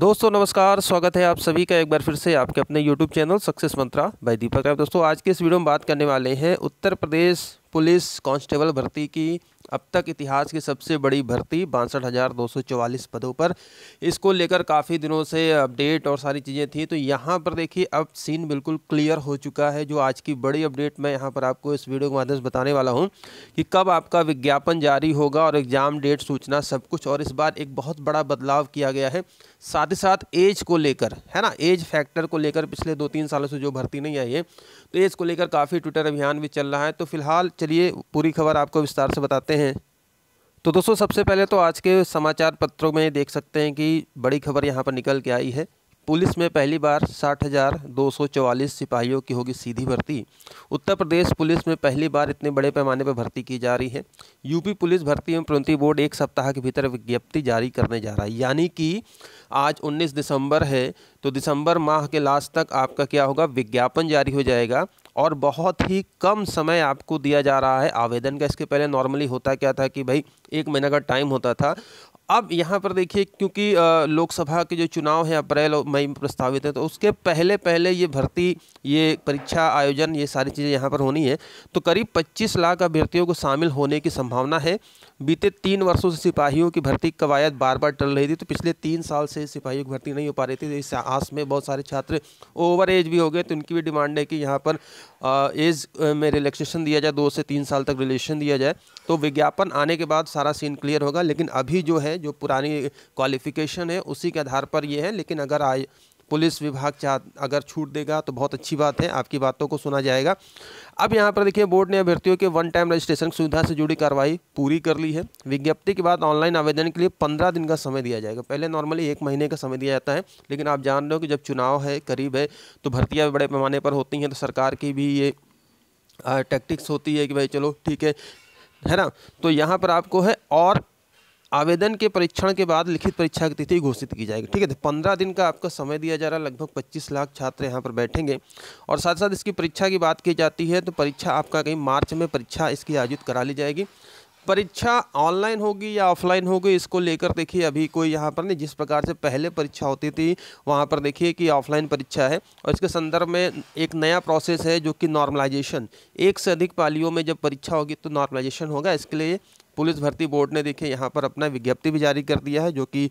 दोस्तों नमस्कार स्वागत है आप सभी का एक बार फिर से आपके अपने YouTube channel success mantra by Deepak Rai दोस्तों आज के इस वीडियो में बात करने वाले हैं उत्तर प्रदेश पुलिस कांस्टेबल भर्ती की अब तक इतिहास की सबसे बड़ी भर्ती बासठ पदों पर इसको लेकर काफ़ी दिनों से अपडेट और सारी चीज़ें थी तो यहाँ पर देखिए अब सीन बिल्कुल क्लियर हो चुका है जो आज की बड़ी अपडेट मैं यहाँ पर आपको इस वीडियो के माध्यम से बताने वाला हूँ कि कब आपका विज्ञापन जारी होगा और एग्ज़ाम डेट सूचना सब कुछ और इस बार एक बहुत बड़ा बदलाव किया गया है साथ ही साथ एज को लेकर है ना एज फैक्टर को लेकर पिछले दो तीन सालों से जो भर्ती नहीं आई है तो एज को लेकर काफ़ी ट्विटर अभियान भी चल रहा है तो फिलहाल चलिए पूरी खबर आपको विस्तार से बताते हैं हैं तो दोस्तों सबसे पहले तो आज के समाचार पत्रों में देख सकते हैं कि बड़ी खबर यहाँ पर निकल के आई है पुलिस में पहली बार साठ हज़ार दो सौ चवालीस सिपाहियों की होगी सीधी भर्ती उत्तर प्रदेश पुलिस में पहली बार इतने बड़े पैमाने पर भर्ती की जा रही है यूपी पुलिस भर्ती एवं प्रवृत्ति बोर्ड एक सप्ताह के भीतर विज्ञप्ति जारी करने जा रहा है यानी कि आज 19 दिसंबर है तो दिसंबर माह के लास्ट तक आपका क्या होगा विज्ञापन जारी हो जाएगा और बहुत ही कम समय आपको दिया जा रहा है आवेदन का इसके पहले नॉर्मली होता क्या था कि भाई एक महीना का टाइम होता था अब यहाँ पर देखिए क्योंकि लोकसभा के जो चुनाव हैं अप्रैल और मई में प्रस्तावित है तो उसके पहले पहले ये भर्ती ये परीक्षा आयोजन ये सारी चीज़ें यहाँ पर होनी है तो करीब 25 लाख अभ्यर्थियों को शामिल होने की संभावना है बीते तीन वर्षों से सिपाहियों की भर्ती कवायद बार बार टल रही थी तो पिछले तीन साल से सिपाहियों की भर्ती नहीं हो पा रही थी तो इस आस में बहुत सारे छात्र ओवर एज भी हो गए तो उनकी भी डिमांड है कि यहाँ पर एज में रिलैक्सेशन दिया जाए दो से तीन साल तक रिलेशन दिया जाए तो विज्ञापन आने के बाद सारा सीन क्लियर होगा लेकिन अभी जो है जो पुरानी क्वालिफिकेशन है उसी के आधार पर ये है लेकिन अगर आज पुलिस विभाग चाह अगर छूट देगा तो बहुत अच्छी बात है आपकी बातों को सुना जाएगा अब यहाँ पर देखिए बोर्ड ने अभ्यर्थियों के वन टाइम रजिस्ट्रेशन सुविधा से जुड़ी कार्रवाई पूरी कर ली है विज्ञप्ति के बाद ऑनलाइन आवेदन के लिए पंद्रह दिन का समय दिया जाएगा पहले नॉर्मली एक महीने का समय दिया जाता है लेकिन आप जान रहे हो कि जब चुनाव है करीब है तो भर्तियाँ बड़े पैमाने पर होती हैं तो सरकार की भी ये टैक्टिक्स होती है कि भाई चलो ठीक है है ना तो यहाँ पर आपको है और आवेदन के परीक्षण के बाद लिखित परीक्षा की तिथि घोषित की जाएगी ठीक है तो पंद्रह दिन का आपका समय दिया जा रहा है लगभग पच्चीस लाख छात्र यहाँ पर बैठेंगे और साथ साथ इसकी परीक्षा की बात की जाती है तो परीक्षा आपका कहीं मार्च में परीक्षा इसकी आयोजित करा ली जाएगी परीक्षा ऑनलाइन होगी या ऑफलाइन होगी इसको लेकर देखिए अभी कोई यहाँ पर नहीं जिस प्रकार से पहले परीक्षा होती थी वहाँ पर देखिए कि ऑफलाइन परीक्षा है और इसके संदर्भ में एक नया प्रोसेस है जो कि नॉर्मलाइजेशन एक से अधिक पालियों में जब परीक्षा होगी तो नॉर्मलाइजेशन होगा इसके लिए पुलिस भर्ती बोर्ड ने देखिए यहाँ पर अपना विज्ञप्ति भी जारी कर दिया है जो कि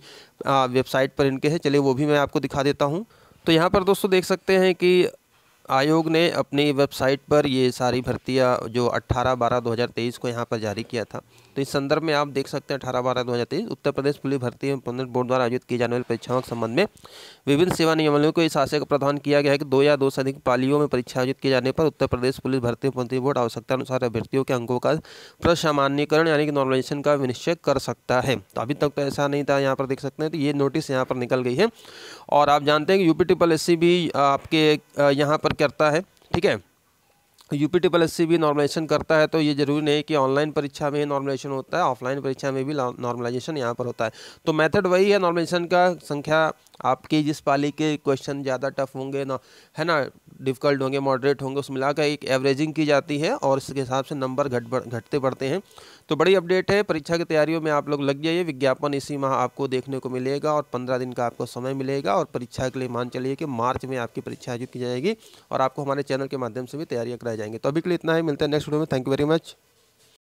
वेबसाइट पर इनके हैं चलिए वो भी मैं आपको दिखा देता हूँ तो यहाँ पर दोस्तों देख सकते हैं कि आयोग ने अपनी वेबसाइट पर ये सारी भर्तियाँ जो 18 बारह 2023 को यहाँ पर जारी किया था तो इस संदर्भ में आप देख सकते हैं अठारह बारह दो हज़ार तेईस उत्तर प्रदेश पुलिस भर्ती एवं बोर्ड द्वारा आयोजित की जाने वाली परीक्षाओं के संबंध में विभिन्न सेवा नियमों को इस आशय का प्रदान किया गया है कि दो या दो से अधिक पालियों में परीक्षा आयोजित किए जाने पर उत्तर प्रदेश पुलिस भर्ती एवं बोर्ड आवश्यकता अनुसार अभ्यर्थियों के अंकों का प्रसामान्यकरण यानी कि नॉर्मलाइजेशन का निश्चय कर सकता है तो अभी तक तो ऐसा नहीं था यहाँ पर देख सकते हैं तो ये नोटिस यहाँ पर निकल गई है और आप जानते हैं कि यूपी ट्रिपल एस भी आपके यहाँ पर करता है ठीक है U P triple S C भी नॉर्मलाइजेशन करता है तो ये जरूरी नहीं कि ऑनलाइन परीक्षा में ही नॉर्मलाइजेशन होता है ऑफलाइन परीक्षा में भी नॉर्मलाइजेशन यहाँ पर होता है तो मेथड वही है नॉर्मलाइजेशन का संख्या आपकी जिस पाली के क्वेश्चन ज़्यादा टफ होंगे ना है ना डिफ़िकल्ट होंगे मॉडरेट होंगे उस मिलाकर एक एवरेजिंग की जाती है और इसके हिसाब से नंबर घट घटते बढ़ते हैं तो बड़ी अपडेट है परीक्षा की तैयारियों में आप लोग लग जाइए विज्ञापन इसी माह आपको देखने को मिलेगा और पंद्रह दिन का आपको समय मिलेगा और परीक्षा के लिए मान चलिए कि मार्च में आपकी परीक्षा आयोजित की जाएगी और आपको हमारे चैनल के माध्यम से भी तैयारियाँ कराई जाएंगी तो अभी के लिए इतना ही मिलता है नेक्स्ट वीडियो में थैंक यू वेरी मच